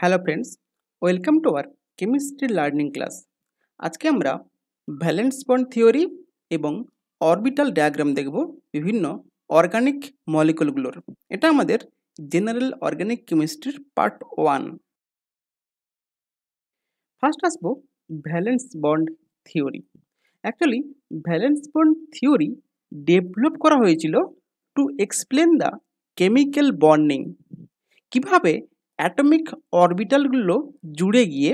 hello friends welcome to our chemistry learning class আজকে আমরা valence bond theory এবং orbital diagram দেখব বিভিন্ন অর্গানিক মলিকুলগুলোর এটা আমাদের জেনারেল অর্গানিক কেমিস্ট্রির পার্ট ওয়ান ফার্স্ট আসবো valence bond theory actually valence bond theory develop করা হয়েছিল to explain the chemical bonding কিভাবে অ্যাটমিক অরবিটালগুলো জুড়ে গিয়ে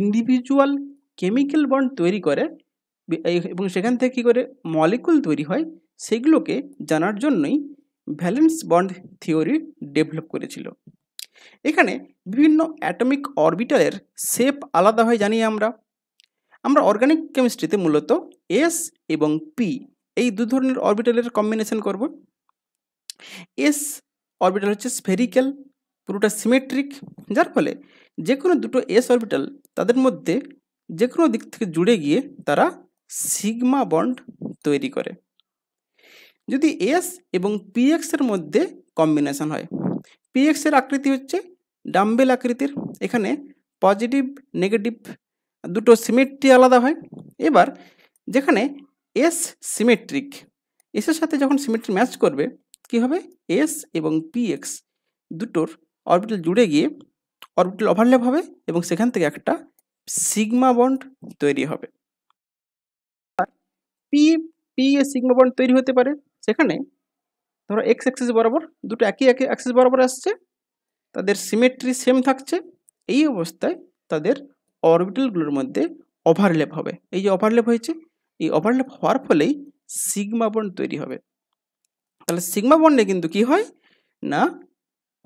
ইন্ডিভিজুয়াল কেমিক্যাল বন্ড তৈরি করে এবং সেখান থেকে কী করে মলিকুল তৈরি হয় সেগুলোকে জানার জন্যই ভ্যালেন্স বন্ড থিওরি ডেভেলপ করেছিল এখানে বিভিন্ন অ্যাটমিক অরবিটালের শেপ আলাদা হয় জানি আমরা আমরা অর্গানিক কেমিস্ট্রিতে মূলত এস এবং পি এই দু ধরনের অরবিটালের কম্বিনেশন করব এস অরবিটাল হচ্ছে স্ফেরিক্যাল পুরোটা সিমেট্রিক যার ফলে যে কোনো দুটো এস অরবিটাল তাদের মধ্যে যে কোনো দিক থেকে জুড়ে গিয়ে তারা সিগমা বন্ড তৈরি করে যদি এস এবং পিএক্স এর মধ্যে কম্বিনেশন হয় পিএক্স এর আকৃতি হচ্ছে ডাম্বেল আকৃতির এখানে পজিটিভ নেগেটিভ দুটো সিমেট্রি আলাদা হয় এবার যেখানে এস সিমেট্রিক এসের সাথে যখন সিমেট্রি ম্যাচ করবে কি হবে এস এবং পিএক্স দুটোর অরবিটাল জুড়ে গিয়ে অরবিটাল ওভারল্যাপ হবে এবং সেখান থেকে একটা সিগমা বন্ড তৈরি হবে পি পি এ সিগমা বন্ড তৈরি হতে পারে সেখানে ধরো এক্স অ্যাক্সিস বরাবর দুটো একই একই অ্যাক্সিস বরাবর আসছে তাদের সিমেট্রি সেম থাকছে এই অবস্থায় তাদের অরবিটালগুলোর মধ্যে ওভারল্যাপ হবে এই যে ওভারল্যাপ হয়েছে এই ওভারল্যাপ হওয়ার ফলেই সিগমা বন্ড তৈরি হবে তাহলে সিগমা বন্ডে কিন্তু কি হয় না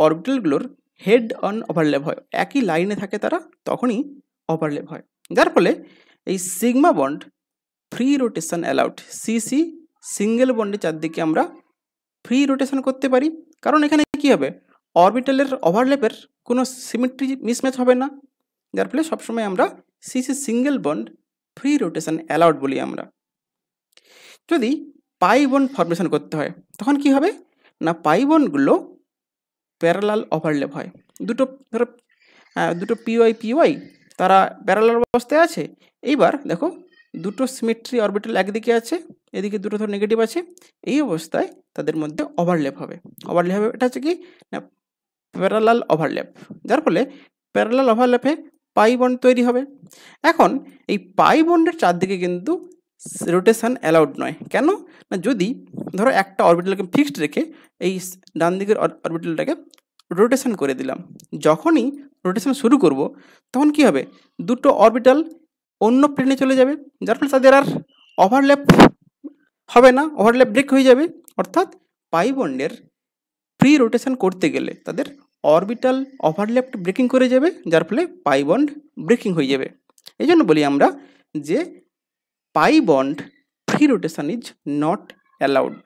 অরবিটালগুলোর হেড অন ওভারল্যাপ হয় একই লাইনে থাকে তারা তখনই ওভারল্যাপ হয় যার ফলে এই sigma bond free rotation allowed C single single চারদিকে আমরা ফ্রি রোটেশন করতে পারি কারণ এখানে কি হবে অরবিটালের ওভারল্যাপের কোনো সিমেট্রি মিসম্যাচ হবে না যার ফলে সবসময় আমরা CC single bond free rotation allowed বলি আমরা যদি পাই বন্ড ফর্মেশন করতে হয় তখন কি হবে না পাই বন্ডগুলো প্যারালাল ওভারলেপ হয় দুটো ধরো দুটো পিওয়াই পিওয়াই তারা প্যারালাল অবস্থায় আছে এইবার দেখো দুটো সিমেট্রি অরবিটাল একদিকে আছে এদিকে দুটো ধর নেগেটিভ আছে এই অবস্থায় তাদের মধ্যে ওভারলেপ হবে ওভারলেপ হবে এটা হচ্ছে কি না প্যারালাল ওভারলেপ যার ফলে প্যারালাল ওভারলেপে পাই বন্ড তৈরি হবে এখন এই পাই বন্ডের চারদিকে কিন্তু রোটেশান অ্যালাউড নয় কেন না যদি ধরো একটা অরবিটালকে ফিক্সড রেখে এই ডান দিকের অরবিটালটাকে রোটেশন করে দিলাম যখনই রোটেশান শুরু করব তখন কি হবে দুটো অরবিটাল অন্য প্লেনে চলে যাবে যার ফলে তাদের আর ওভারল্যাপ হবে না ওভারল্যাপ ব্রেক হয়ে যাবে অর্থাৎ পাই বন্ডের প্রি রোটেশন করতে গেলে তাদের অরবিটাল ওভারল্যাপড ব্রেকিং করে যাবে যার ফলে পাই বন্ড ব্রেকিং হয়ে যাবে এই জন্য বলি আমরা যে pi bond free rotation is not allowed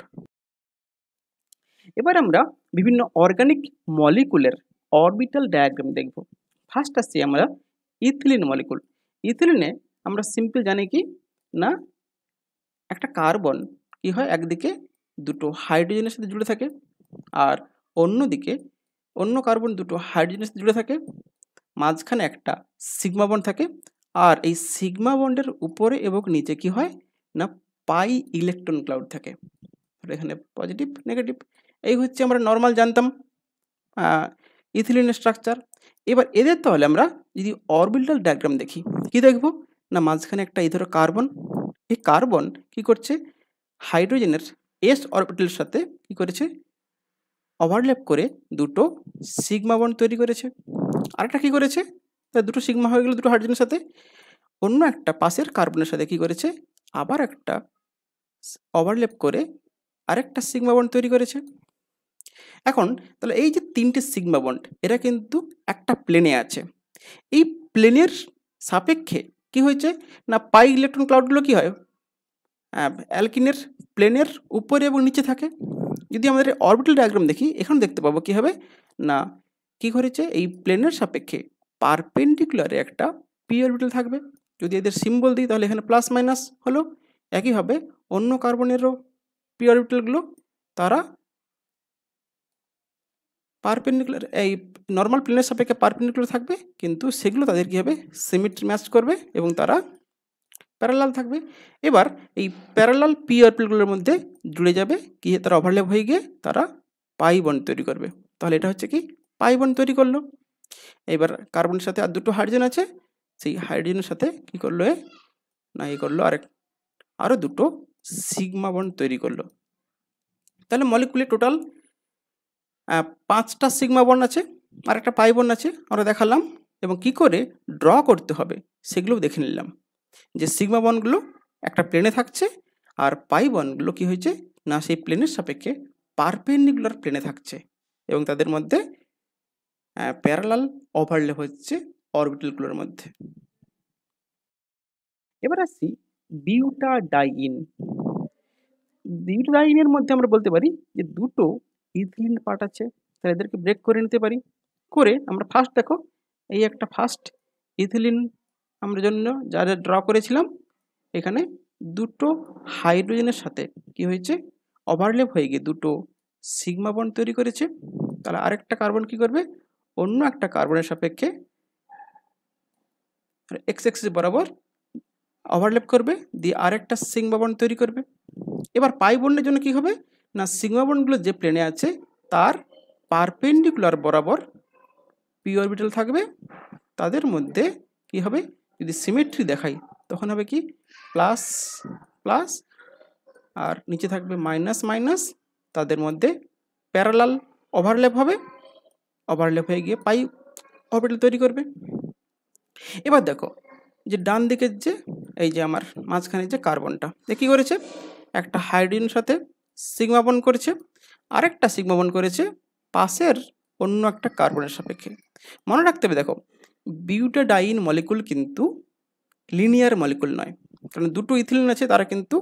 এবার আমরা বিভিন্ন অর্গানিক মলিকুলের অরবিটাল ডায়াগ্রাম দেখব ফার্স্ট আসছি আমরা ইথিলিন মলিকুল ইথিলিনে আমরা সিম্পল জানি কি না একটা কার্বন কি হয় একদিকে দুটো হাইড্রোজেনের সাথে জুড়ে থাকে আর অন্যদিকে অন্য কার্বন দুটো হাইড্রোজেনের সাথে জুড়ে থাকে মাঝখানে একটা সিগমাবন থাকে আর এই সিগমা বন্ডের উপরে এবং নিচে কি হয় না পাই ইলেকট্রন ক্লাউড থাকে এখানে পজিটিভ নেগেটিভ এই হচ্ছে আমরা নর্মাল জানতাম ইথিলিন স্ট্রাকচার এবার এদের তাহলে আমরা যদি অরবিটাল ডায়াগ্রাম দেখি কি দেখব না মাঝখানে একটা এই ধরো কার্বন এই কার্বন কি করছে হাইড্রোজেনের এস অরবিটালের সাথে কি করেছে ওভারল্যাপ করে দুটো সিগমা বন্ড তৈরি করেছে আরেকটা কি করেছে দুটো সিগমা হয়ে গেল দুটো হাইড্রোজেনের সাথে অন্য একটা পাশের কার্বনের সাথে কী করেছে আবার একটা ওভারলেপ করে আরেকটা সিগমা বন্ড তৈরি করেছে এখন তাহলে এই যে তিনটে সিগমা বন্ড এরা কিন্তু একটা প্লেনে আছে এই প্লেনের সাপেক্ষে কি হয়েছে না পাই ইলেকট্রন ক্লাউডগুলো কি হয় অ্যালকিনের প্লেনের উপরে এবং নিচে থাকে যদি আমাদের অরবিটাল ডায়াগ্রাম দেখি এখানে দেখতে পাবো কী হবে না কি করেছে এই প্লেনের সাপেক্ষে পারপেন্ডিকুলারে একটা পি অরবিটাল থাকবে যদি এদের সিম্বল দিই তাহলে এখানে প্লাস মাইনাস হলো একইভাবে অন্য কার্বনেরও পি অরবিটালগুলো তারা পারপেন্ডিকুলার এই নর্মাল প্লেনের সাপেক্ষে পারপেন্ডিকুলার থাকবে কিন্তু সেগুলো তাদের কী হবে সিমিট্রি ম্যাচ করবে এবং তারা প্যারালাল থাকবে এবার এই প্যারালাল পি অরবিটালগুলোর মধ্যে জুড়ে যাবে কি তারা ওভারল্যাপ হয়ে গিয়ে তারা পাই বন্ড তৈরি করবে তাহলে এটা হচ্ছে কি পাই বন্ড তৈরি করলো এবার কার্বনের সাথে আর দুটো হাইড্রোজেন আছে সেই হাইড্রোজেনের সাথে কী করলো এ না এ করলো আরেক আরও দুটো সিগমা বন্ড তৈরি করলো তাহলে মলিকুলে টোটাল পাঁচটা সিগমা বন্ড আছে আর একটা পাই বন্ড আছে আমরা দেখালাম এবং কি করে ড্র করতে হবে সেগুলোও দেখে নিলাম যে সিগমা বনগুলো একটা প্লেনে থাকছে আর পাই বনগুলো কি হয়েছে না সেই প্লেনের সাপেক্ষে পারপেন্ডিকুলার প্লেনে থাকছে এবং তাদের মধ্যে প্যারালাল ওভারলে হচ্ছে অরবিটালগুলোর মধ্যে এবার আসছি বিউটাডাইন বিউটাডাইনের মধ্যে আমরা বলতে পারি যে দুটো ইথিলিন পার্ট আছে তাহলে এদেরকে ব্রেক করে নিতে পারি করে আমরা ফার্স্ট দেখো এই একটা ফার্স্ট ইথিলিন আমরা জন্য যা যা ড্র করেছিলাম এখানে দুটো হাইড্রোজেনের সাথে কি হয়েছে ওভারলেপ হয়ে গিয়ে দুটো সিগমা বন্ড তৈরি করেছে তাহলে আরেকটা কার্বন কি করবে অন্য একটা কার্বনের সাপেক্ষে এক্স মানে এক্সিস বরাবর ওভারল্যাপ করবে দিয়ে আর একটা সিংবাবন তৈরি করবে এবার পাই বন্ডের জন্য কি হবে না সিংবাবনগুলো যে প্লেনে আছে তার পারপেন্ডিকুলার বরাবর পি অরবিটাল থাকবে তাদের মধ্যে কি হবে যদি সিমেট্রি দেখাই তখন হবে কি প্লাস প্লাস আর নিচে থাকবে মাইনাস মাইনাস তাদের মধ্যে প্যারালাল ওভারল্যাপ হবে ওভারল্যাপ হয়ে গিয়ে পাই অরবিটাল তৈরি করবে এবার দেখো যে ডান দিকের যে এই যে আমার মাঝখানে যে কার্বনটা যে কী করেছে একটা হাইড্রোজেনের সাথে সিগমা করেছে আরেকটা সিগমা করেছে পাশের অন্য একটা কার্বনের সাপেক্ষে মনে রাখতে হবে দেখো বিউটাডাইন মলিকুল কিন্তু লিনিয়ার মলিকুল নয় কারণ দুটো ইথিলিন আছে তারা কিন্তু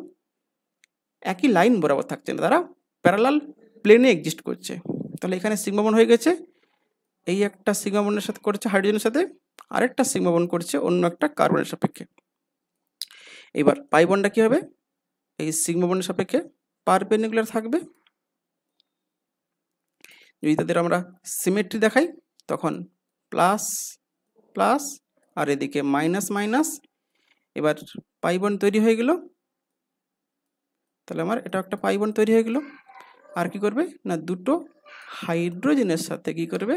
একই লাইন বরাবর থাকছে না তারা প্যারালাল প্লেনে এক্সিস্ট করছে তাহলে এখানে সিগমাবন হয়ে গেছে এই একটা সিগমা বনের সাথে করেছে হাইড্রোজেনের সাথে আরেকটা সিগমা বন্ড করছে অন্য একটা কার্বনের সাপেক্ষে এবার পাই বন্ডটা কী হবে এই সিগমা বনের সাপেক্ষে পারপেন্ডিকুলার থাকবে যদি তাদের আমরা সিমেট্রি দেখাই তখন প্লাস প্লাস আর এদিকে মাইনাস মাইনাস এবার পাইবন তৈরি হয়ে গেল তাহলে আমার এটা একটা পাইবন তৈরি হয়ে গেল আর কি করবে না দুটো হাইড্রোজেনের সাথে কি করবে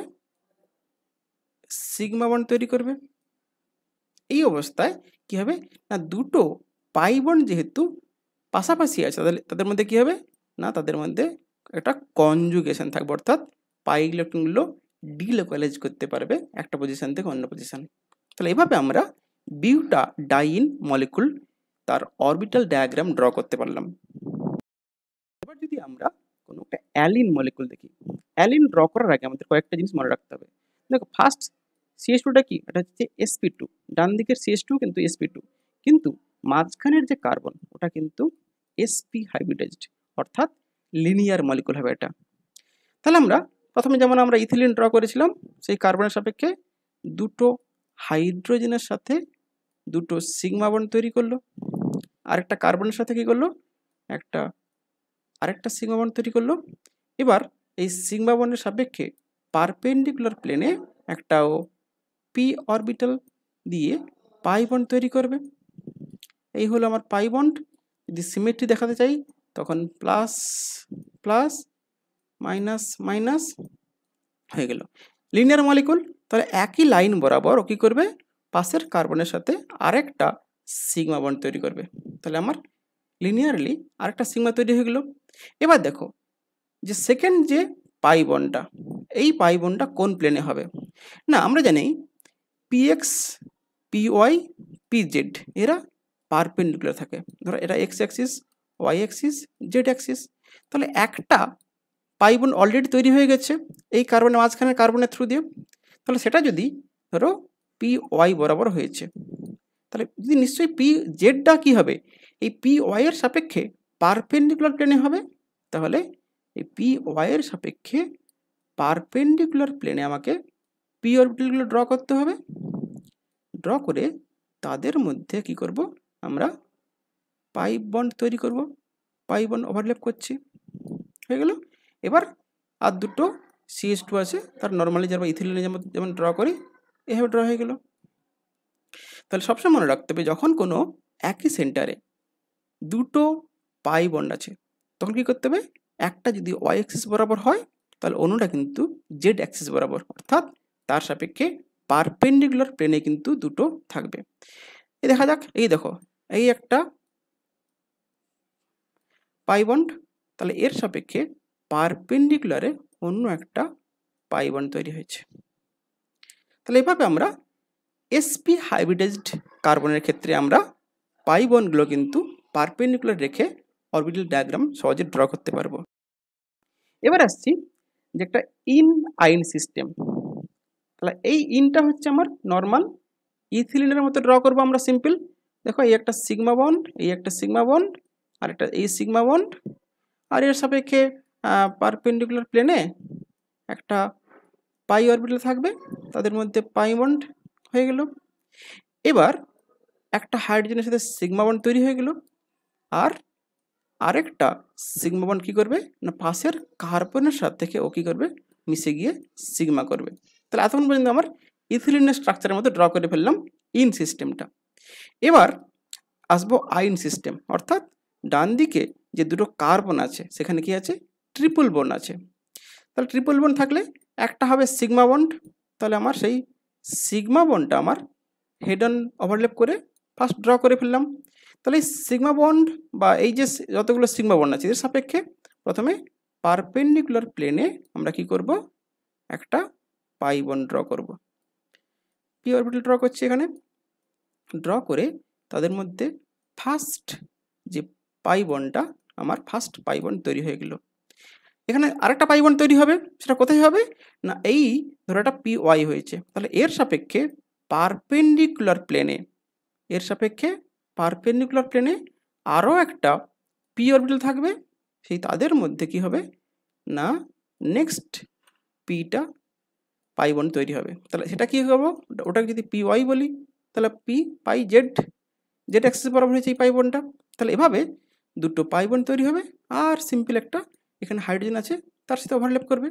সিগমা বন্ড তৈরি করবে এই অবস্থায় কি হবে না দুটো পাই বন্ড যেহেতু পাশাপাশি আছে তাদের তাদের মধ্যে কি হবে না তাদের মধ্যে একটা কনজুগেশন থাকবে অর্থাৎ পাই ইলেকট্রনগুলো ডিলোকালাইজ করতে পারবে একটা পজিশন থেকে অন্য পজিশন তাহলে এভাবে আমরা বিউটা ডাইন মলিকুল তার অরবিটাল ডায়াগ্রাম ড্র করতে পারলাম এবার যদি আমরা কোনো একটা অ্যালিন মলিকুল দেখি অ্যালিন ড্র করার আগে আমাদের কয়েকটা জিনিস মনে রাখতে হবে দেখো ফার্স্ট সিএস টুটা কি এটা হচ্ছে এসপি টু ডান দিকের সিএস টু কিন্তু এসপি টু কিন্তু মাঝখানের যে কার্বন ওটা কিন্তু এসপি হাইব্রিডাইজড অর্থাৎ লিনিয়ার মলিকুল হবে এটা তাহলে আমরা প্রথমে যেমন আমরা ইথিলিন ড্র করেছিলাম সেই কার্বনের সাপেক্ষে দুটো হাইড্রোজেনের সাথে দুটো সিগমা বন্ড তৈরি করলো আরেকটা কার্বনের সাথে কি করলো একটা আরেকটা সিগমা বন্ড তৈরি করলো এবার এই সিগমা বন্ডের সাপেক্ষে পারপেন্ডিকুলার প্লেনে একটাও পি অরবিটাল দিয়ে পাই বন্ড তৈরি করবে এই হলো আমার পাই বন্ড যদি সিমেট্রি দেখাতে চাই তখন প্লাস প্লাস মাইনাস মাইনাস হয়ে গেল লিনিয়ার মলিকুল তাহলে একই লাইন বরাবর ও কী করবে পাশের কার্বনের সাথে আরেকটা সিগমা বন্ড তৈরি করবে তাহলে আমার লিনিয়ারলি আরেকটা সিগমা তৈরি হয়ে গেল এবার দেখো যে সেকেন্ড যে পাই বনটা এই পাই বনটা কোন প্লেনে হবে না আমরা জানি px py pz এরা পারপেন্ডিকুলার থাকে ধরো এটা X axis Y axis Z axis তাহলে একটা পাইবন অলরেডি তৈরি হয়ে গেছে এই কার্বনের মাঝখানে কার্বনের থ্রু দিয়ে তাহলে সেটা যদি ধরো পি ওয়াই বরাবর হয়েছে তাহলে যদি নিশ্চয়ই পি জেডটা কী হবে এই পি ওয়াইয়ের সাপেক্ষে পারপেন্ডিকুলার প্লেনে হবে তাহলে এই পি ওয়াইয়ের সাপেক্ষে পারপেন্ডিকুলার প্লেনে আমাকে পি অরবিটালগুলো ড্র করতে হবে ড্র করে তাদের মধ্যে কি করব আমরা পাইপ বন্ড তৈরি করব পাইপ বন্ড ওভারল্যাপ করছি হয়ে গেল এবার আর দুটো সিএস টু আছে তার নর্মালি যারা ইথিলিনে যেমন যেমন ড্র করি এভাবে ড্র হয়ে গেল তাহলে সবসময় মনে রাখতে হবে যখন কোনো একই সেন্টারে দুটো পাই বন্ড আছে তখন কি করতে হবে একটা যদি ওয়াই অ্যাক্সিস বরাবর হয় তাহলে অন্যটা কিন্তু জেড অ্যাক্সিস বরাবর অর্থাৎ তার সাপেক্ষে পারপেন্ডিকুলার প্লেনে কিন্তু দুটো থাকবে এই দেখা যাক এই দেখো এই একটা পাইবন্ড তাহলে এর সাপেক্ষে পারপেন্ডিকুলারে অন্য একটা পাইবন্ড তৈরি হয়েছে তাহলে এভাবে আমরা এসপি হাইব্রিডাইজড কার্বনের ক্ষেত্রে আমরা পাইবনগুলো কিন্তু পারপেন্ডিকুলার রেখে অরবিটাল ডায়াগ্রাম সহজে ড্র করতে পারবো এবার আসছি যে একটা ইন আইন সিস্টেম তাহলে এই ইনটা হচ্ছে আমার নর্মাল ই সিলিন্ডারের মতো ড্র করবো আমরা সিম্পল দেখো এই একটা সিগমা বন্ড এই একটা সিগমা বন্ড আর একটা এই সিগমা বন্ড আর এর সাপেক্ষে পারপেন্ডিকুলার প্লেনে একটা পাই অরবিটাল থাকবে তাদের মধ্যে পাই বন্ড হয়ে গেল এবার একটা হাইড্রোজেনের সাথে সিগমা বন্ড তৈরি হয়ে গেল আর আরেকটা সিগমা বন্ড কী করবে না পাশের কার্বনের সাথে থেকে ও কী করবে মিশে গিয়ে সিগমা করবে তাহলে এতক্ষণ পর্যন্ত আমার ইথিলিনের স্ট্রাকচারের মধ্যে ড্র করে ফেললাম ইন সিস্টেমটা এবার আসবো আইন সিস্টেম অর্থাৎ ডান দিকে যে দুটো কার্বন আছে সেখানে কি আছে ট্রিপল বোন আছে তাহলে ট্রিপল বোন থাকলে একটা হবে সিগমা বন্ড তাহলে আমার সেই সিগমা বন্ডটা আমার হেড অন ওভারলেপ করে ফার্স্ট ড্র করে ফেললাম তাহলে সিগমা বন্ড বা এই যে যতগুলো সিগমা বন্ড আছে এর সাপেক্ষে প্রথমে পারপেন্ডিকুলার প্লেনে আমরা কি করব একটা পাই বন ড্র করব পি অরবিটাল ড্র করছি এখানে ড্র করে তাদের মধ্যে ফার্স্ট যে পাই বনটা আমার ফার্স্ট পাই বন তৈরি হয়ে গেল এখানে আরেকটা পাই বন তৈরি হবে সেটা কোথায় হবে না এই ধরো একটা পি ওয়াই হয়েছে তাহলে এর সাপেক্ষে পারপেন্ডিকুলার প্লেনে এর সাপেক্ষে পারপেন্ডিকুলার প্লেনে আরও একটা পি অরবিটাল থাকবে সেই তাদের মধ্যে কি হবে না নেক্সট পিটা পাই বন্ড তৈরি হবে তাহলে সেটা কী করবো ওটাকে যদি পি ওয়াই বলি তাহলে P pi Z Z axis বরাবর হয়েছে এই পাই বনটা তাহলে এভাবে দুটো পাই বন তৈরি হবে আর সিম্পল একটা এখানে হাইড্রোজেন আছে তার সাথে ওভারল্যাপ করবে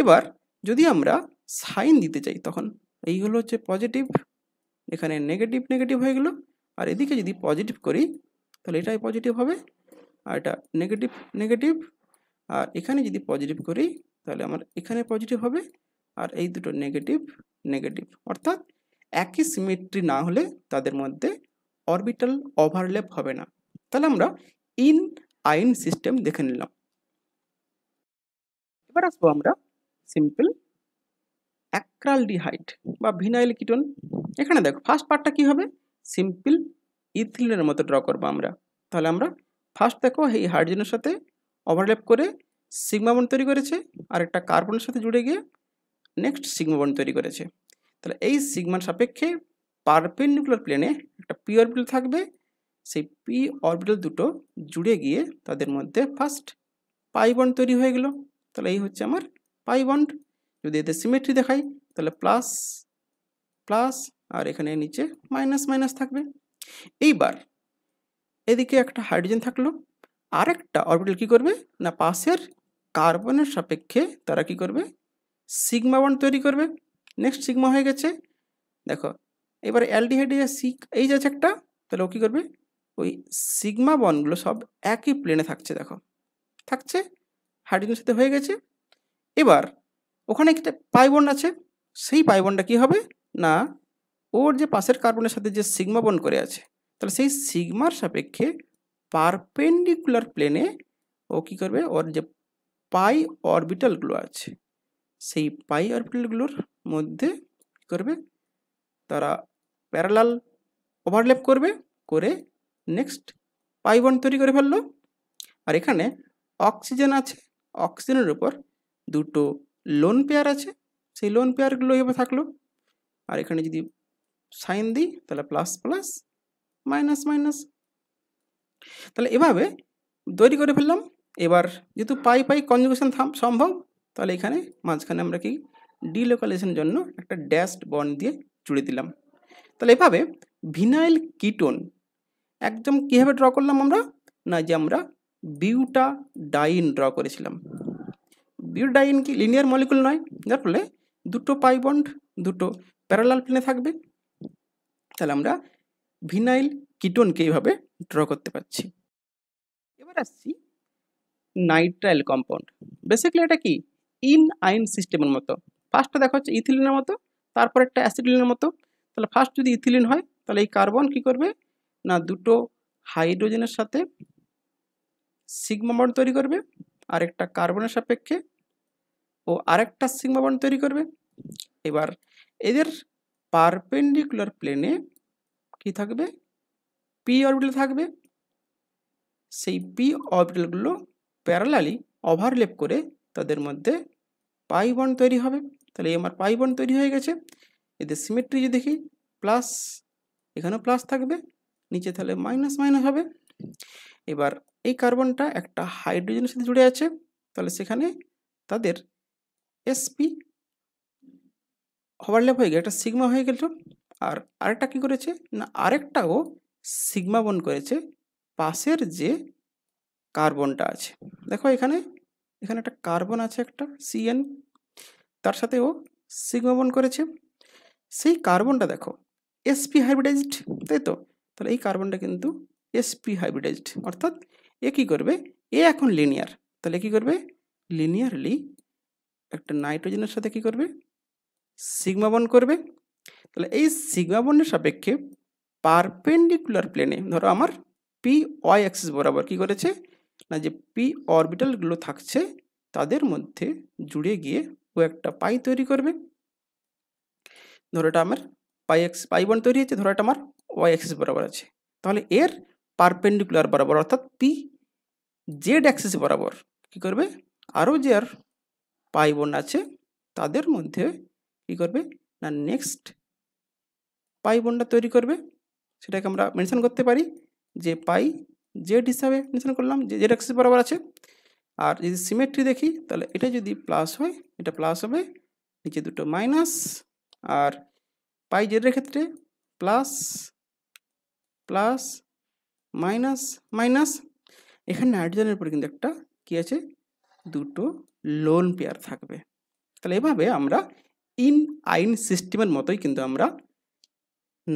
এবার যদি আমরা সাইন দিতে চাই তখন এই হলো হচ্ছে পজিটিভ এখানে নেগেটিভ নেগেটিভ হয়ে গেলো আর এদিকে যদি পজিটিভ করি তাহলে এটাই পজিটিভ হবে আর এটা নেগেটিভ নেগেটিভ আর এখানে যদি পজিটিভ করি তাহলে আমার এখানে পজিটিভ হবে আর এই দুটো নেগেটিভ নেগেটিভ অর্থাৎ একই সিমেট্রি না হলে তাদের মধ্যে অরবিটাল ওভারল্যাপ হবে না তাহলে আমরা ইন আইন সিস্টেম দেখে নিলাম এবার আসবো আমরা সিম্পল অ্যাক্রালডিহাইড বা ভিনাইল কিটন এখানে দেখো ফার্স্ট পার্টটা কি হবে সিম্পল ইথিলিনের মতো ড্র করবো আমরা তাহলে আমরা ফার্স্ট দেখো এই হাইড্রোজেনের সাথে ওভারল্যাপ করে সিগমা তৈরি করেছে আর একটা কার্বনের সাথে জুড়ে গিয়ে নেক্সট সিগমা বন্ড তৈরি করেছে তাহলে এই সিগমার সাপেক্ষে পারপেন্ডিকুলার প্লেনে একটা পি অরবিটাল থাকবে সেই পি অরবিটাল দুটো জুড়ে গিয়ে তাদের মধ্যে ফার্স্ট পাই বন্ড তৈরি হয়ে গেল তাহলে এই হচ্ছে আমার পাই বন্ড যদি এতে সিমেট্রি দেখাই তাহলে প্লাস প্লাস আর এখানে নিচে মাইনাস মাইনাস থাকবে এইবার এদিকে একটা হাইড্রোজেন থাকলো আরেকটা অরবিটাল কি করবে না পাশের কার্বনের সাপেক্ষে তারা কি করবে সিগমা বন্ড তৈরি করবে নেক্সট সিগমা হয়ে গেছে দেখো এবার অ্যালডিহাইডে সি এই যাচ্ছে একটা তাহলে ও কী করবে ওই সিগমা বনগুলো সব একই প্লেনে থাকছে দেখো থাকছে হাইড্রোজেনের সাথে হয়ে গেছে এবার ওখানে একটা পাইবন আছে সেই পাইবনটা কি হবে না ওর যে পাশের কার্বনের সাথে যে সিগমা বন করে আছে তাহলে সেই সিগমার সাপেক্ষে পারপেন্ডিকুলার প্লেনে ও কী করবে ওর যে পাই অরবিটালগুলো আছে সেই পাই অরবিটালগুলোর মধ্যে করবে তারা প্যারালাল ওভারল্যাপ করবে করে নেক্সট পাই বন্ড তৈরি করে ফেললো আর এখানে অক্সিজেন আছে অক্সিজেনের উপর দুটো লোন পেয়ার আছে সেই লোন পেয়ারগুলো এভাবে থাকলো আর এখানে যদি সাইন দিই তাহলে প্লাস প্লাস মাইনাস মাইনাস তাহলে এভাবে তৈরি করে ফেললাম এবার যেহেতু পাই পাই কনজুগেশন সম্ভব তাহলে এখানে মাঝখানে আমরা কি ডিলোকালাইজেশনের জন্য একটা ড্যাশড বন্ড দিয়ে জুড়ে দিলাম তাহলে এভাবে ভিনাইল কিটোন একদম কীভাবে ড্র করলাম আমরা না যে আমরা বিউটা ডাইন ড্র করেছিলাম ডাইন কি লিনিয়ার মলিকুল নয় যার ফলে দুটো পাই বন্ড দুটো প্যারালাল প্লেনে থাকবে তাহলে আমরা ভিনাইল কিটোনকে এইভাবে ড্র করতে পারছি এবার আসছি নাইট্রাইল কম্পাউন্ড বেসিক্যালি এটা কি ইন আইন সিস্টেমের মতো ফার্স্টটা দেখা হচ্ছে ইথিলিনের মতো তারপর একটা অ্যাসিডিলিনের মতো তাহলে ফার্স্ট যদি ইথিলিন হয় তাহলে এই কার্বন কি করবে না দুটো হাইড্রোজেনের সাথে সিগমা বন্ড তৈরি করবে আর একটা কার্বনের সাপেক্ষে ও আরেকটা সিগমা তৈরি করবে এবার এদের পারপেন্ডিকুলার প্লেনে কি থাকবে পি অরবিটাল থাকবে সেই পি অরবিটালগুলো প্যারালালি ওভারলেপ করে তাদের মধ্যে পাই বন তৈরি হবে তাহলে এম আর পাই বন তৈরি হয়ে গেছে এদের সিমেট্রি যদি দেখি প্লাস এখানেও প্লাস থাকবে নিচে তাহলে মাইনাস মাইনাস হবে এবার এই কার্বনটা একটা হাইড্রোজেনের সাথে জুড়ে আছে তাহলে সেখানে তাদের এসপি ওভারল্যাপ হয়ে গেল একটা সিগমা হয়ে গেল আর আরেকটা কী করেছে না আরেকটাও সিগমা বন করেছে পাশের যে কার্বনটা আছে দেখো এখানে এখানে একটা কার্বন আছে একটা সিএন তার সাথে ও সিগমাবন করেছে সেই কার্বনটা দেখো এসপি হাইব্রিডাইজড তাই তো তাহলে এই কার্বনটা কিন্তু এসপি হাইব্রিডাইজড অর্থাৎ এ কী করবে এ এখন লিনিয়ার তাহলে কী করবে লিনিয়ারলি একটা নাইট্রোজেনের সাথে কী করবে সিগমা বন করবে তাহলে এই সিগমা বনের সাপেক্ষে পারপেন্ডিকুলার প্লেনে ধরো আমার পি ওয়াই অ্যাক্সিস বরাবর কী করেছে না যে পি অরবিটালগুলো থাকছে তাদের মধ্যে জুড়ে গিয়ে ও একটা পাই তৈরি করবে ধরো এটা আমার পাই এক্স পাই ওয়ান তৈরি হয়েছে ধরো এটা আমার ওয়াই অ্যাক্সিস বরাবর আছে তাহলে এর পারপেন্ডিকুলার বরাবর অর্থাৎ পি জেড অ্যাক্সিস বরাবর কি করবে আরও যে আর পাই বোন আছে তাদের মধ্যে কি করবে না নেক্সট পাই বোনটা তৈরি করবে সেটাকে আমরা মেনশন করতে পারি যে পাই জেড হিসাবে নির্ধারণ করলাম যে জেড অ্যাক্সিস বরাবর আছে আর যদি সিমেট্রি দেখি তাহলে এটা যদি প্লাস হয় এটা প্লাস হবে নিচে দুটো মাইনাস আর পাই জেডের ক্ষেত্রে প্লাস প্লাস মাইনাস মাইনাস এখানে নাইট্রোজেনের উপরে কিন্তু একটা কি আছে দুটো লোন পেয়ার থাকবে তাহলে এভাবে আমরা ইন আইন সিস্টেমের মতোই কিন্তু আমরা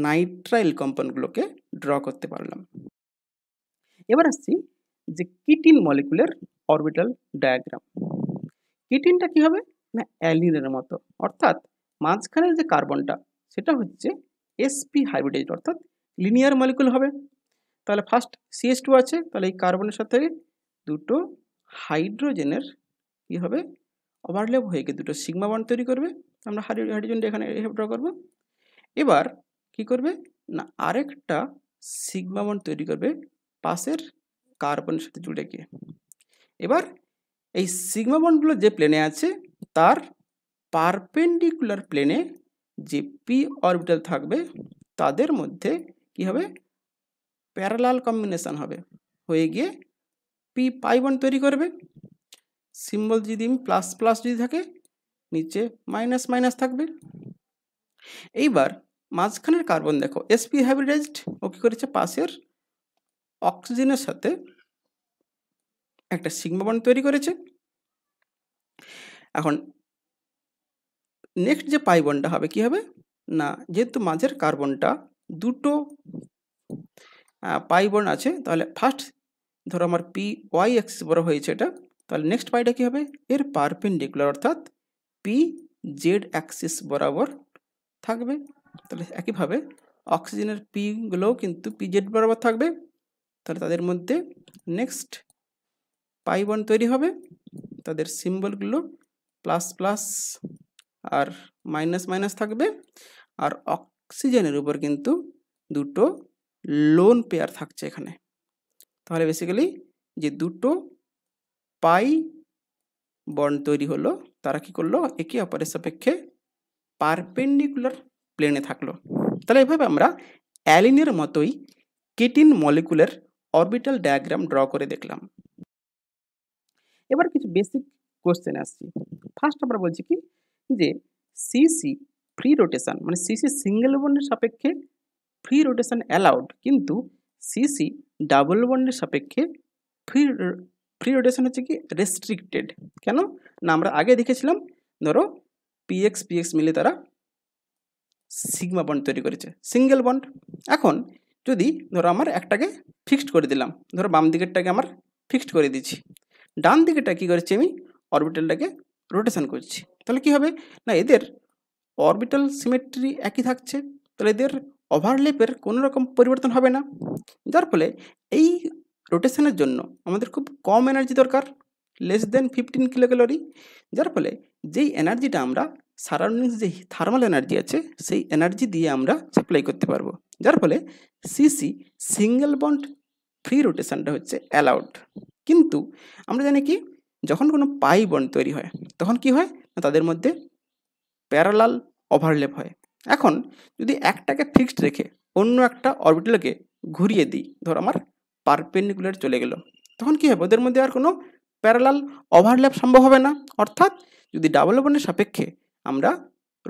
নাইট্রাইল কম্পাউন্ডগুলোকে ড্র করতে পারলাম এবার আসছি যে কিটিন মলিকুলের অরবিটাল ডায়াগ্রাম কিটিনটা কি হবে না অ্যালিনের মতো অর্থাৎ মাঝখানের যে কার্বনটা সেটা হচ্ছে এসপি হাইব্রিডাইজ অর্থাৎ লিনিয়ার মলিকুল হবে তাহলে ফার্স্ট সিএস টু আছে তাহলে এই কার্বনের সাথে দুটো হাইড্রোজেনের কি হবে ওভারলেপ হয়ে গিয়ে দুটো সিগমা বন্ড তৈরি করবে আমরা হাইড্রোজেনটা এখানে ড্র করবো এবার কি করবে না আরেকটা সিগমা বন্ড তৈরি করবে পাশের কার্বনের সাথে জুড়ে গিয়ে এবার এই সিগমা বন্ডগুলো যে প্লেনে আছে তার পারপেন্ডিকুলার প্লেনে যে পি অরবিটাল থাকবে তাদের মধ্যে কি হবে প্যারালাল কম্বিনেশান হবে হয়ে গিয়ে পি পাই বন্ড তৈরি করবে সিম্বল যদি প্লাস প্লাস যদি থাকে নিচে মাইনাস মাইনাস থাকবে এইবার মাঝখানের কার্বন দেখো এসপি হাইব্রিডাইজড ও কী করেছে পাশের অক্সিজেনের সাথে একটা সিগমা বন্ড তৈরি করেছে এখন নেক্সট যে পাই বন্ডটা হবে কি হবে না যেহেতু মাঝের কার্বনটা দুটো পাই বন্ড আছে তাহলে ফার্স্ট ধরো আমার পি ওয়াই অ্যাক্সিস বড় হয়েছে এটা তাহলে নেক্সট পাইটা কী হবে এর পারপেন্ডিকুলার অর্থাৎ পি জেড অ্যাক্সিস বরাবর থাকবে তাহলে একইভাবে অক্সিজেনের পিগুলোও কিন্তু পি জেড বরাবর থাকবে তাহলে তাদের মধ্যে নেক্সট পাই বন্ড তৈরি হবে তাদের সিম্বলগুলো প্লাস প্লাস আর মাইনাস মাইনাস থাকবে আর অক্সিজেনের উপর কিন্তু দুটো লোন পেয়ার থাকছে এখানে তাহলে বেসিক্যালি যে দুটো পাই বন্ড তৈরি হলো তারা কি করলো একে অপরের সাপেক্ষে পারপেন্ডিকুলার প্লেনে থাকলো তাহলে এভাবে আমরা অ্যালিনের মতোই ketene molecular orbital diagram draw করে দেখলাম এবার কিছু বেসিক কোশ্চেন আসছি ফার্স্ট আমরা বলছি কি যে সিসি ফ্রি রোটেশন মানে সিসি সিঙ্গেল বন্ডের সাপেক্ষে ফ্রি রোটেশন অ্যালাউড কিন্তু সিসি ডাবল বন্ডের সাপেক্ষে ফ্রি ফ্রি রোটেশন হচ্ছে কি রেস্ট্রিক্টেড কেন না আমরা আগে দেখেছিলাম ধরো পিএক্স পিএক্স মিলে তারা সিগমা বন্ড তৈরি করেছে সিঙ্গেল বন্ড এখন যদি ধরো আমার একটাকে ফিক্সড করে দিলাম ধরো বাম দিকেরটাকে আমার ফিক্সড করে দিচ্ছি ডান দিকেটা কী করছি আমি অরবিটালটাকে রোটেশান করছি তাহলে কি হবে না এদের অরবিটাল সিমেট্রি একই থাকছে তাহলে এদের ওভারলেপের কোনো রকম পরিবর্তন হবে না যার ফলে এই রোটেশনের জন্য আমাদের খুব কম এনার্জি দরকার less than fifteen kilo calorie যার ফলে যেই এনার্জিটা আমরা সারাউন্ডিংস যে থার্মাল এনার্জি আছে সেই এনার্জি দিয়ে আমরা সাপ্লাই করতে পারবো যার ফলে সিসি সিঙ্গেল বন্ড ফ্রি রোটেশনটা হচ্ছে অ্যালাউড কিন্তু আমরা জানি কি যখন কোনো পাই বন্ড তৈরি হয় তখন কি হয় না তাদের মধ্যে প্যারালাল ওভারলেপ হয় এখন যদি একটাকে ফিক্সড রেখে অন্য একটা অরবিটালকে ঘুরিয়ে দিই ধর আমার পারপেন্ডিকুলার চলে গেল তখন কী হবে ওদের মধ্যে আর কোনো প্যারালাল ওভারল্যাপ সম্ভব হবে না অর্থাৎ যদি ডাবল বনের সাপেক্ষে আমরা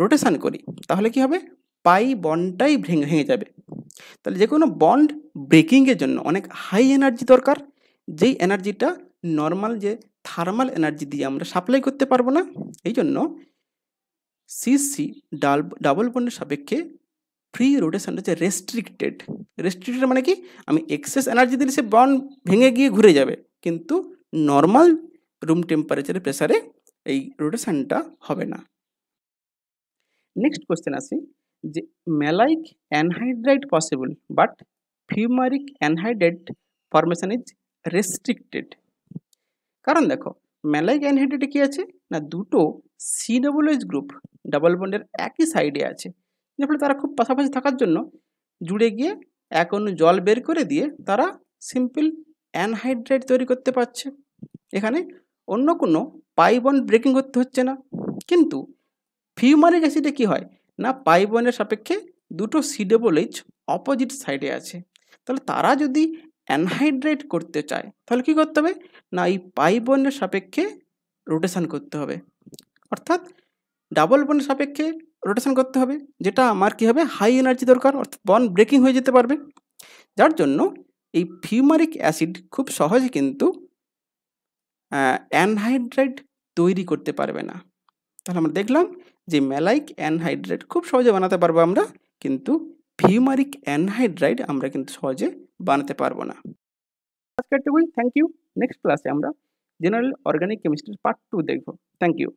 রোটেশান করি তাহলে কি হবে পাই বন্ডটাই ভেঙে ভেঙে যাবে তাহলে যে কোনো বন্ড ব্রেকিংয়ের জন্য অনেক হাই এনার্জি দরকার যেই এনার্জিটা নর্মাল যে থার্মাল এনার্জি দিয়ে আমরা সাপ্লাই করতে পারবো না এই জন্য সিসি ডাল ডাবল বন্ডের সাপেক্ষে ফ্রি রোটেশান হচ্ছে রেস্ট্রিক্টেড রেস্ট্রিক্টেড মানে কি আমি এক্সেস এনার্জি দিলে সে বন্ড ভেঙে গিয়ে ঘুরে যাবে কিন্তু নর্মাল রুম টেম্পারেচারে প্রেসারে এই রোটেশনটা হবে না নেক্সট কোয়েশ্চেন আসি যে maleic anhydride possible but fumaric anhydride formation is restricted কারণ দেখো ম্যালাইক অ্যানহাইড্রেটে কী আছে না দুটো সি ডবলএস গ্রুপ ডাবল বন্ডের একই সাইডে আছে যার ফলে তারা খুব পাশাপাশি থাকার জন্য জুড়ে গিয়ে এক অনু জল বের করে দিয়ে তারা সিম্পল অ্যানহাইড্রাইড তৈরি করতে পারছে এখানে অন্য কোনো পাইবন ব্রেকিং করতে হচ্ছে না কিন্তু ফিউমারিক অ্যাসিডে কী হয় না পাইবনের সাপেক্ষে দুটো সি এইচ অপোজিট সাইডে আছে তাহলে তারা যদি অ্যানহাইড্রেট করতে চায় তাহলে কী করতে হবে না এই পাই বনের সাপেক্ষে রোটেশান করতে হবে অর্থাৎ ডাবল বনের সাপেক্ষে রোটেশান করতে হবে যেটা আমার কী হবে হাই এনার্জি দরকার অর্থাৎ বন ব্রেকিং হয়ে যেতে পারবে যার জন্য এই ফিউমারিক অ্যাসিড খুব সহজে কিন্তু অ্যানহাইড্রাইড তৈরি করতে পারবে না তাহলে আমরা দেখলাম যে ম্যালাইক অ্যানহাইড্রাইড খুব সহজে বানাতে পারবো আমরা কিন্তু ফিউমারিক অ্যানহাইড্রাইড আমরা কিন্তু সহজে বানাতে পারবো না থ্যাংক ইউ নেক্সট ক্লাসে আমরা জেনারেল অর্গানিক কেমিস্ট্রির পার্ট টু দেখব থ্যাংক ইউ